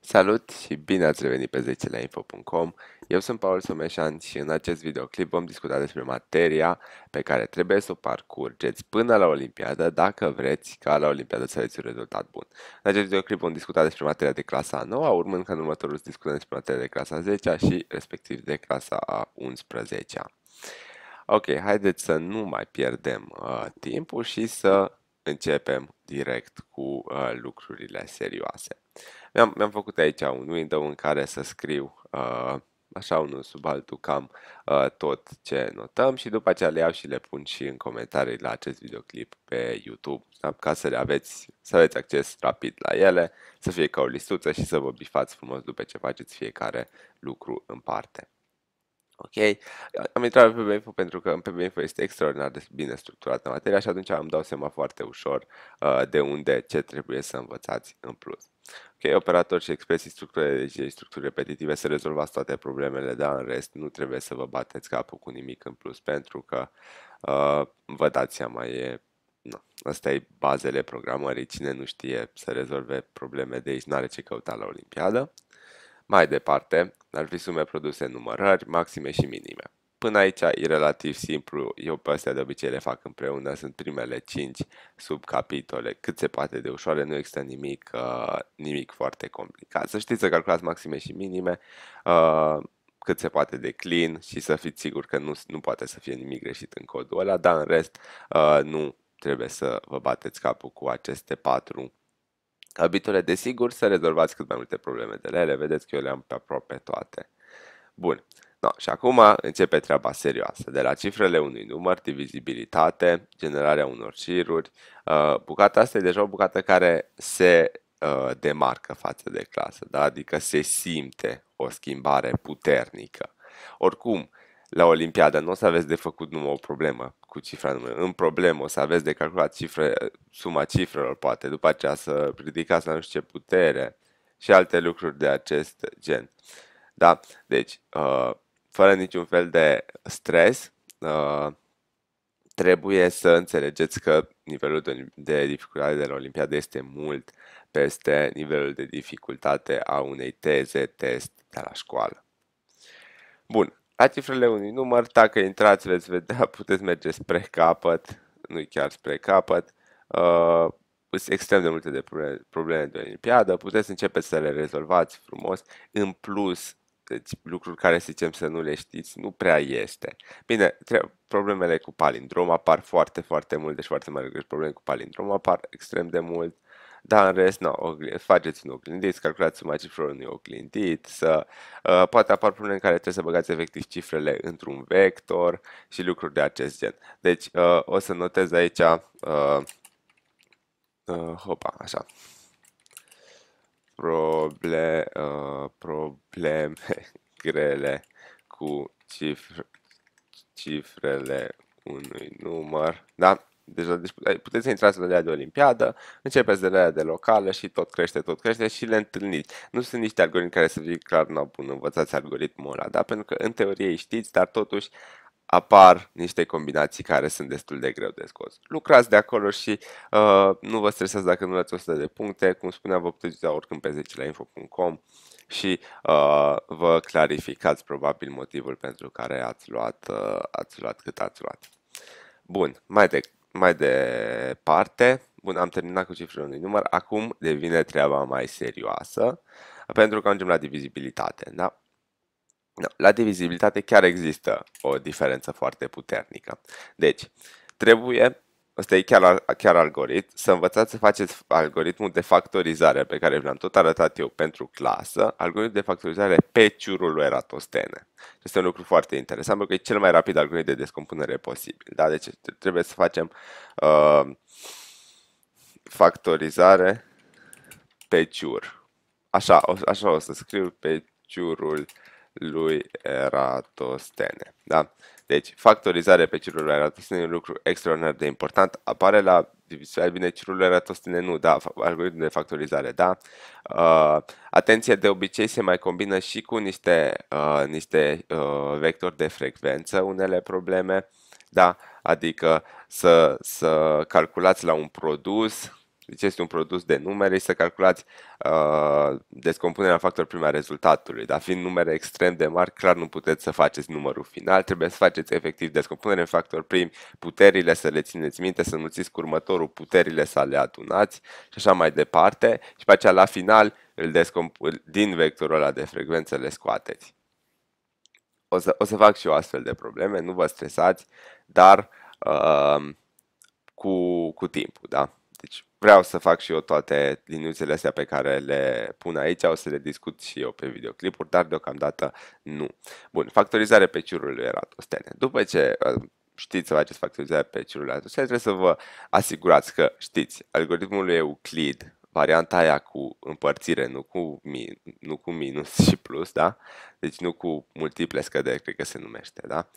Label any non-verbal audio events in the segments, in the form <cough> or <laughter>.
Salut și bine ați revenit pe 10 la info.com. Eu sunt Paul Someșan și în acest videoclip vom discuta despre materia pe care trebuie să o parcurgeți până la Olimpiadă dacă vreți ca la Olimpiadă să aveți un rezultat bun. În acest videoclip vom discuta despre materia de clasa a 9, urmând ca în următorul să discutăm despre materia de clasa a 10 și respectiv de clasa a 11. -a. Ok, haideți să nu mai pierdem uh, timpul și să începem direct cu uh, lucrurile serioase. Mi-am, mi-am făcut aici un window în care să scriu uh, așa unul sub altul cam uh, tot ce notăm și după aceea le iau și le pun și în comentarii la acest videoclip pe YouTube da? ca să le aveți, să aveți acces rapid la ele, să fie ca o listuță și să vă bifați frumos după ce faceți fiecare lucru în parte. Ok, am intrat pe PBInfo pentru că în PBInfo este extraordinar de bine structurată materia și atunci îmi dau seama foarte ușor uh, de unde, ce trebuie să învățați în plus. Ok, operatori și expresii, structuri, deci structuri repetitive, să rezolvați toate problemele, dar în rest nu trebuie să vă bateți capul cu nimic în plus pentru că uh, vă dați seama, e No. Asta e bazele programării. Cine nu știe să rezolve probleme de aici, nu are ce căuta la Olimpiadă. Mai departe, ar fi sume produse în numărări, maxime și minime. Până aici e relativ simplu, eu pe astea de obicei le fac împreună, sunt primele 5 subcapitole, cât se poate de ușoare, nu există nimic, uh, nimic foarte complicat. Să știți să calculați maxime și minime, uh, cât se poate de clean și să fiți sigur că nu, nu poate să fie nimic greșit în codul ăla, dar în rest uh, nu trebuie să vă bateți capul cu aceste patru Habiturile, desigur, să rezolvați cât mai multe probleme de ele. Vedeți că eu le-am pe aproape toate. Bun. No, și acum începe treaba serioasă. De la cifrele unui număr, divizibilitate, generarea unor șiruri. Uh, bucata asta e deja o bucată care se uh, demarcă față de clasă, da? adică se simte o schimbare puternică. Oricum, la Olimpiadă. Nu o să aveți de făcut numai o problemă cu cifra numai. În problemă o să aveți de calculat cifre, suma cifrelor, poate, după aceea să ridicați la nu știu ce putere și alte lucruri de acest gen. Da? Deci, uh, fără niciun fel de stres, uh, trebuie să înțelegeți că nivelul de, de dificultate de la Olimpiadă este mult peste nivelul de dificultate a unei teze, test de la școală. Bun, la cifrele unui număr, dacă intrați, veți vedea, puteți merge spre capăt, nu chiar spre capăt. Uh, sunt extrem de multe de probleme de olimpiadă, puteți începe să le rezolvați frumos. În plus, deci lucruri care să zicem să nu le știți, nu prea este. Bine, problemele cu palindrom apar foarte, foarte mult, deci foarte mare probleme cu palindrom apar extrem de mult. Uh, dar în rest, nu, oglind, faceți un oglindit, să calculați suma cifrelor unui oglindit, să, uh, poate apar probleme în care trebuie să băgați efectiv cifrele într-un vector și lucruri de acest gen. Deci uh, o să notez aici, uh, uh, hopa, așa, Proble, uh, probleme <laughs> grele cu cifre, cifrele unui număr, da? Deja, deci puteți să intrați la lea de olimpiadă, începeți de lea de locală și tot crește, tot crește și le întâlniți. Nu sunt niște algoritmi care să fie clar, nu, bun, învățați algoritmul ăla, da? pentru că în teorie știți, dar totuși apar niște combinații care sunt destul de greu de scos. Lucrați de acolo și uh, nu vă stresați dacă nu luați 100 de puncte, cum spuneam, vă puteți uita oricând pe 10 la info.com și uh, vă clarificați probabil motivul pentru care ați luat, uh, ați luat cât ați luat. Bun, mai, de- mai departe, bun, am terminat cu cifrele unui număr, acum devine treaba mai serioasă, pentru că ajungem la divizibilitate, da? da? La divizibilitate chiar există o diferență foarte puternică. Deci, trebuie asta e chiar, chiar algoritm. Să învățați să faceți algoritmul de factorizare pe care vi l-am tot arătat eu pentru clasă, algoritmul de factorizare pe ciurul lui Eratostene. Este un lucru foarte interesant pentru că e cel mai rapid algoritm de descompunere posibil. Da? Deci trebuie să facem uh, factorizare pe ciur. Așa, așa o să scriu pe ciurul lui Eratostene. Da? Deci, factorizarea pe celulele eratostine e un lucru extraordinar de important. Apare la divizia bine, celulele eratostine, nu, da, algoritmul de factorizare, da. Uh, atenție, de obicei se mai combină și cu niște, uh, niște uh, vectori de frecvență unele probleme, da, adică să, să calculați la un produs deci este un produs de numere și să calculați uh, descompunerea factor prima rezultatului. Dar fiind numere extrem de mari, clar nu puteți să faceți numărul final. Trebuie să faceți efectiv descompunere în factor prim, puterile să le țineți minte, să mulțiți cu următorul, puterile să le adunați și așa mai departe. Și pe aceea la final îl descomp- din vectorul ăla de frecvență le scoateți. O să, o să fac și eu astfel de probleme, nu vă stresați, dar uh, cu, cu timpul, da? vreau să fac și eu toate liniuțele astea pe care le pun aici, o să le discut și eu pe videoclipuri, dar deocamdată nu. Bun, factorizare pe ciurul lui Eratostene. După ce uh, știți să faceți factorizare pe ciurul lui Eratostene, trebuie să vă asigurați că știți algoritmul lui Euclid, varianta aia cu împărțire, nu cu, min, nu cu minus și plus, da? Deci nu cu multiple scăderi, cred că se numește, da?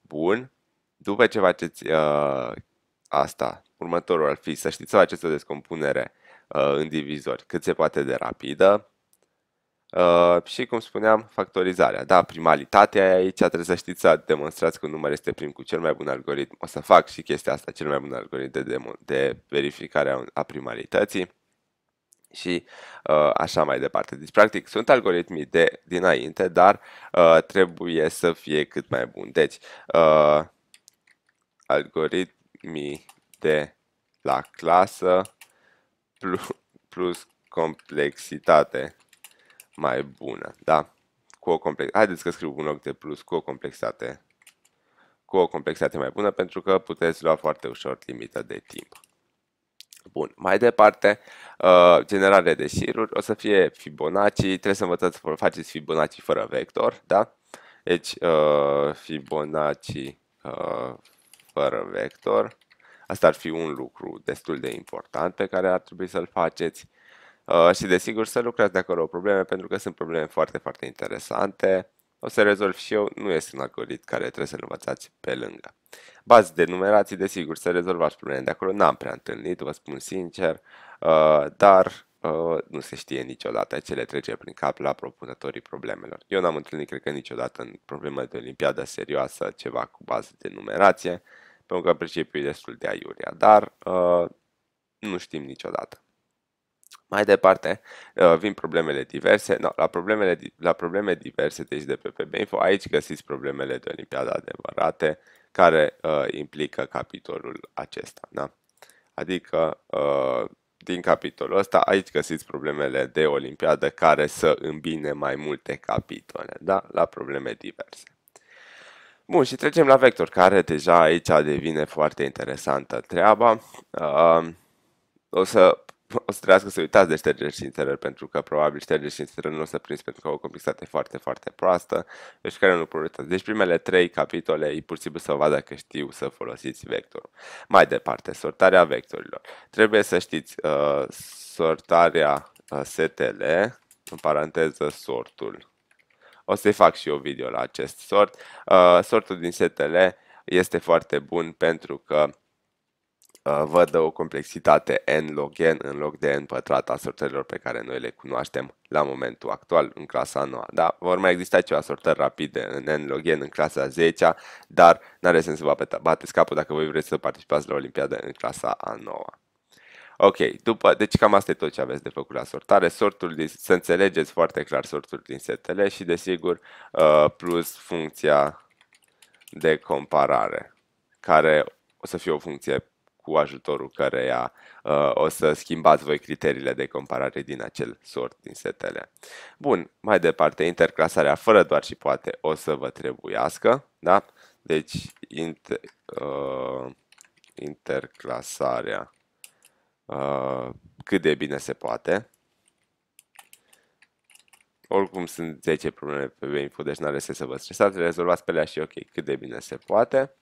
Bun. După ce faceți uh, asta, Următorul ar fi să știți o această descompunere uh, în divizori cât se poate de rapidă. Uh, și, cum spuneam, factorizarea. Da, primalitatea aici trebuie să știți să demonstrați că un număr este prim cu cel mai bun algoritm. O să fac și chestia asta, cel mai bun algoritm de, demo, de verificare a primalității și uh, așa mai departe. Deci, practic, sunt algoritmi de dinainte, dar uh, trebuie să fie cât mai bun. Deci, uh, algoritmii de la clasă plus complexitate mai bună, da? Cu o complex... Haideți că scriu un loc de plus cu o complexitate cu o complexitate mai bună pentru că puteți lua foarte ușor limita de timp. Bun, mai departe, uh, generarea de șiruri o să fie Fibonacci, trebuie să învățați să faceți Fibonacci fără vector, da? Deci, uh, Fibonacci uh, fără vector Asta ar fi un lucru destul de important pe care ar trebui să-l faceți. Uh, și desigur să lucrați de acolo probleme, pentru că sunt probleme foarte, foarte interesante. O să rezolv și eu, nu este un algoritm care trebuie să-l învățați pe lângă. Bază de numerații, desigur, să rezolvați probleme de acolo, n-am prea întâlnit, vă spun sincer, uh, dar uh, nu se știe niciodată ce le trece prin cap la propunătorii problemelor. Eu n-am întâlnit, cred că niciodată, în problemă de olimpiadă serioasă, ceva cu bază de numerație, pentru că principiul e destul de aiurea, dar uh, nu știm niciodată. Mai departe, uh, vin problemele diverse. No, la, problemele, la probleme diverse, deci de pe PB Info, aici găsiți problemele de Olimpiada adevărate, care uh, implică capitolul acesta. Da? Adică, uh, din capitolul ăsta, aici găsiți problemele de Olimpiadă care să îmbine mai multe capitole, da? la probleme diverse. Bun, și trecem la vector, care deja aici devine foarte interesantă treaba. Uh, o să o să trebuiască să uitați de ștergeri și inserări, pentru că probabil ștergeri și inserări nu o să prins pentru că o complexitate foarte, foarte proastă, deci care nu prioritate. Deci primele trei capitole e simplu să vadă că știu să folosiți vectorul. Mai departe, sortarea vectorilor. Trebuie să știți uh, sortarea uh, setele, în paranteză sortul o să-i fac și eu video la acest sort. Uh, sortul din STL este foarte bun pentru că uh, vă dă o complexitate n log n în loc de n pătrat a sortărilor pe care noi le cunoaștem la momentul actual în clasa 9. Da, vor mai exista ceva sortări rapide în n log n în clasa 10 dar n-are sens să vă bateți capul dacă voi vreți să participați la Olimpiada în clasa a 9 Ok, după, deci cam asta e tot ce aveți de făcut la sortare. Sortul din, să înțelegeți foarte clar sortul din setele și desigur uh, plus funcția de comparare, care o să fie o funcție cu ajutorul căreia uh, o să schimbați voi criteriile de comparare din acel sort din setele. Bun, mai departe, interclasarea fără doar și poate o să vă trebuiască, da? Deci, inter, uh, interclasarea Uh, cât de bine se poate. Oricum sunt 10 probleme pe BINFO, deci n-are sens să vă stresați, rezolvați pe lea și ok, cât de bine se poate.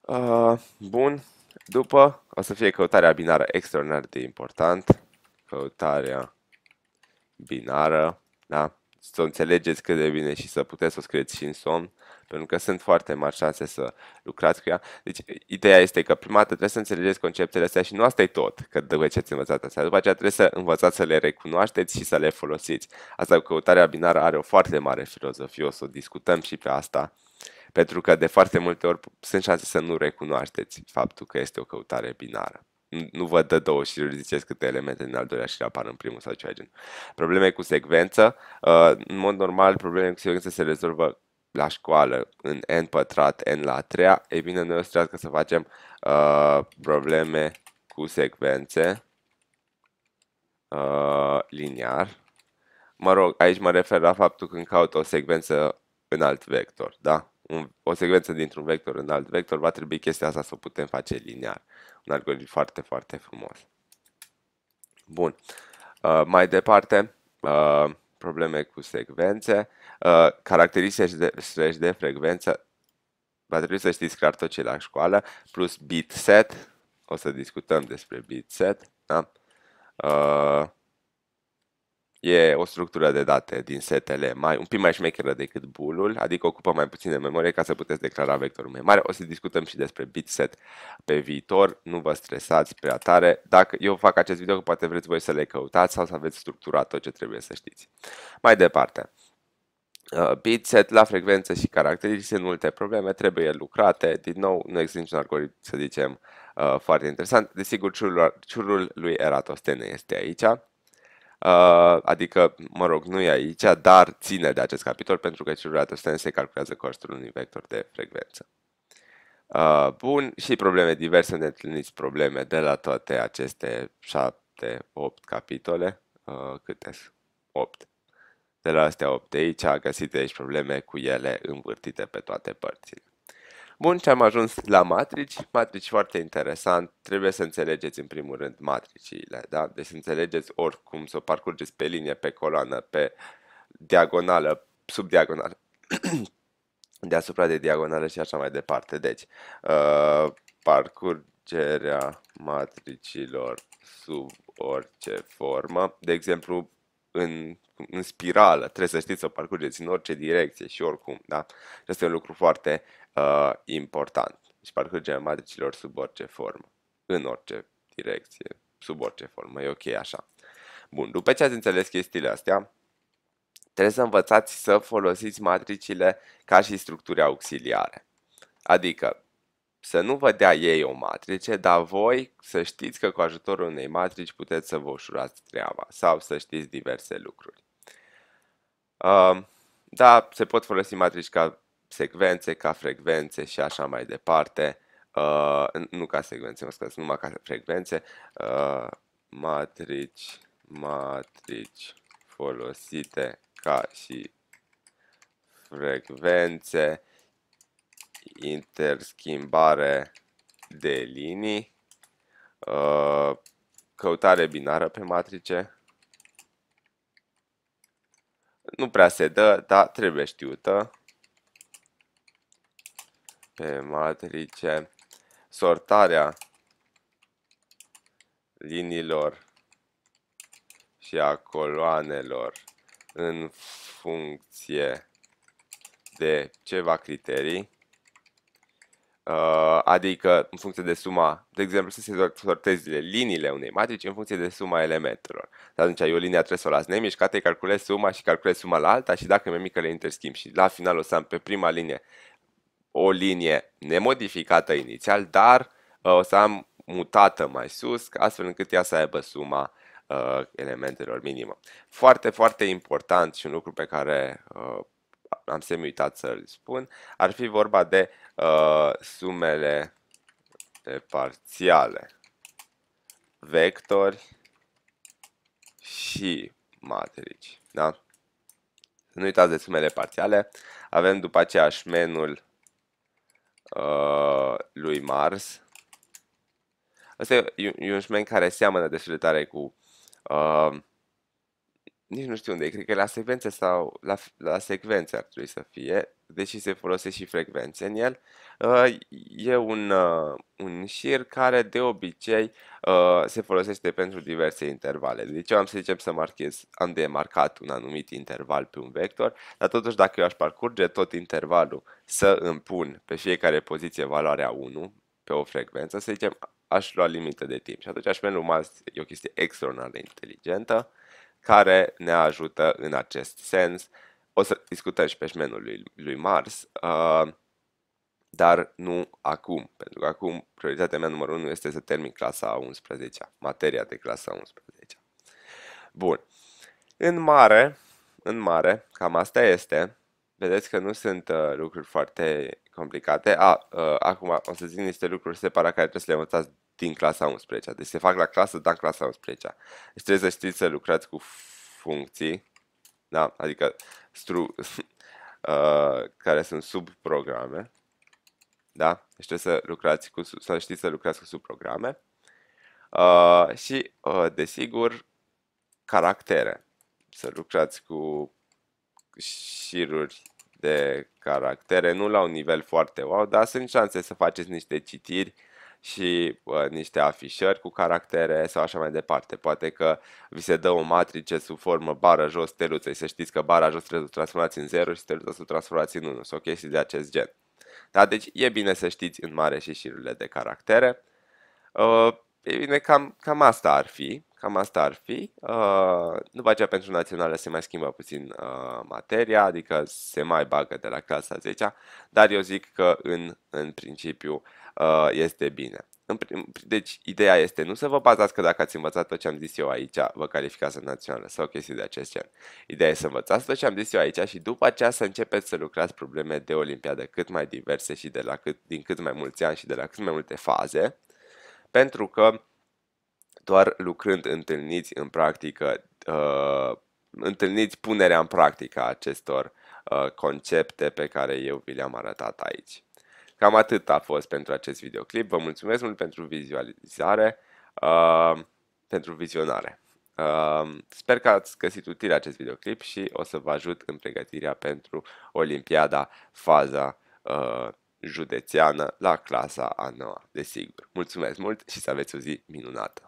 Uh, bun, după o să fie căutarea binară extraordinar de important. Căutarea binară, da? să o înțelegeți cât de bine și să puteți să o scrieți și în somn, pentru că sunt foarte mari șanse să lucrați cu ea. Deci, ideea este că prima dată trebuie să înțelegeți conceptele astea și nu asta e tot, că după ce ați învățat asta. După aceea trebuie să învățați să le recunoașteți și să le folosiți. Asta cu căutarea binară are o foarte mare filozofie, o să o discutăm și pe asta pentru că de foarte multe ori sunt șanse să nu recunoașteți faptul că este o căutare binară nu, văd de două și ridicesc câte elemente din al doilea și apar în primul sau ceva gen. Probleme cu secvență. Uh, în mod normal, probleme cu secvență se rezolvă la școală, în n pătrat, n la treia. e bine, noi o să trească să facem uh, probleme cu secvențe uh, liniar. Mă rog, aici mă refer la faptul când caut o secvență în alt vector, da? Un, o secvență dintr-un vector în alt vector, va trebui chestia asta să o putem face liniar. Un algoritm foarte, foarte frumos. Bun. Uh, mai departe, uh, probleme cu secvențe. Uh, caracteristici de, slash de frecvență. Va trebui să știți clar tot ce la școală. Plus bit set. O să discutăm despre bit set. Da? Uh, E o structură de date din setele mai, un pic mai șmecheră decât bulul, adică ocupă mai puțin de memorie ca să puteți declara vectorul mai mare. O să discutăm și despre bitset pe viitor, nu vă stresați prea tare. Dacă eu fac acest video, poate vreți voi să le căutați sau să aveți structurat tot ce trebuie să știți. Mai departe, uh, bitset la frecvență și caracteristici sunt multe probleme, trebuie lucrate, din nou nu există niciun algoritm, să zicem, uh, foarte interesant. Desigur, ciurul, ciurul lui Eratostene este aici. Uh, adică, mă rog, nu e aici, dar ține de acest capitol pentru că celulatul stern se calculează costul unui vector de frecvență. Uh, Bun, și probleme diverse, ne întâlniți probleme de la toate aceste 7-8 capitole, uh, câte sunt? 8. De la astea 8 de aici, găsiți aici probleme cu ele învârtite pe toate părțile. Bun, ce am ajuns la matrici. Matrici foarte interesant. Trebuie să înțelegeți în primul rând matriciile, da? Deci să înțelegeți oricum, să o parcurgeți pe linie, pe coloană, pe diagonală, sub diagonală, <clears throat> deasupra de diagonală și așa mai departe. Deci, uh, parcurgerea matricilor sub orice formă. De exemplu, în, în spirală, trebuie să știți să o parcurgeți în orice direcție și oricum, da? Este un lucru foarte uh, important. Și se matricilor sub orice formă, în orice direcție, sub orice formă, e ok așa. Bun, după ce ați înțeles chestiile astea, trebuie să învățați să folosiți matricile ca și structuri auxiliare. Adică, să nu vă dea ei o matrice, dar voi să știți că cu ajutorul unei matrici puteți să vă ușurați treaba sau să știți diverse lucruri. Uh, da, se pot folosi matrici ca secvențe, ca frecvențe și așa mai departe. Uh, nu ca secvențe, mă scuze, numai ca frecvențe. Uh, matrici, matrici folosite ca și frecvențe, interschimbare de linii, uh, căutare binară pe matrice. Nu prea se dă, dar trebuie știută pe matrice, sortarea liniilor și a coloanelor în funcție de ceva criterii, uh, adică în funcție de suma, de exemplu, să se sortezi liniile unei matrici în funcție de suma elementelor. De atunci ai o linie trebuie să o las nemișcată, îi calculezi suma și calculezi suma la alta și dacă mi-e mică le interschimb și la final o să am pe prima linie o linie nemodificată inițial, dar uh, o să am mutată mai sus, astfel încât ea să aibă suma uh, elementelor minimă. Foarte, foarte important și un lucru pe care uh, am semi-uitat să-l spun, ar fi vorba de sumele parțiale, vectori și matrici. Da? Nu uitați de sumele parțiale. Avem după aceea șmenul Uh, lui Mars. Asta e un șmen care seamănă destul de tare cu uh, nici nu știu unde cred că la secvențe sau la, la secvențe ar trebui să fie, deși se folosește și frecvențe în el, uh, e un, uh, un șir care de obicei uh, se folosește pentru diverse intervale. Deci eu am să zicem să marchez, am de marcat un anumit interval pe un vector, dar totuși dacă eu aș parcurge tot intervalul să îmi pun pe fiecare poziție valoarea 1 pe o frecvență, să zicem aș lua limită de timp și atunci aș merge urma, e o chestie extraordinar de inteligentă, uh, care ne ajută în acest sens. O să discutăm și pe șmenul lui, lui Mars, uh, dar nu acum, pentru că acum prioritatea mea numărul 1 este să termin clasa 11 materia de clasa 11 Bun. În mare, în mare, cam asta este. Vedeți că nu sunt uh, lucruri foarte complicate. A, uh, acum o să zic niște lucruri separate care trebuie să le învățați din clasa 11 Deci se fac la clasă, dar în clasa 11 Deci trebuie să știți să lucrați cu funcții, da? adică stru, <laughs> uh, care sunt subprograme. Da? Deci trebuie să, lucrați cu, să știți să lucrați cu subprograme. Uh, și, uh, desigur, caractere. Să lucrați cu șiruri de caractere, nu la un nivel foarte wow, dar sunt șanse să faceți niște citiri și uh, niște afișări cu caractere sau așa mai departe. Poate că vi se dă o matrice sub formă bară jos, steluță. Să știți că bara jos trebuie să transformați în 0 și steluța să transformați în 1 sau chestii de acest gen. Da? Deci e bine să știți în mare și șirurile de caractere. Uh, e bine, cam, cam asta ar fi. Cam asta ar fi. Uh, după aceea pentru naționale se mai schimbă puțin uh, materia, adică se mai bagă de la clasa 10 dar eu zic că în, în principiu uh, Uh, este bine. Deci, ideea este nu să vă bazați că dacă ați învățat tot ce am zis eu aici, vă calificați în națională sau chestii de acest gen. Ideea este să învățați tot ce am zis eu aici și după aceea să începeți să lucrați probleme de olimpiadă cât mai diverse și de la cât, din cât mai mulți ani și de la cât mai multe faze, pentru că doar lucrând întâlniți în practică, uh, întâlniți punerea în practică a acestor uh, concepte pe care eu vi le-am arătat aici. Cam atât a fost pentru acest videoclip. Vă mulțumesc mult pentru vizualizare, uh, pentru vizionare. Uh, sper că ați găsit util acest videoclip și o să vă ajut în pregătirea pentru Olimpiada faza uh, județeană la clasa a 9, desigur. Mulțumesc mult și să aveți o zi minunată!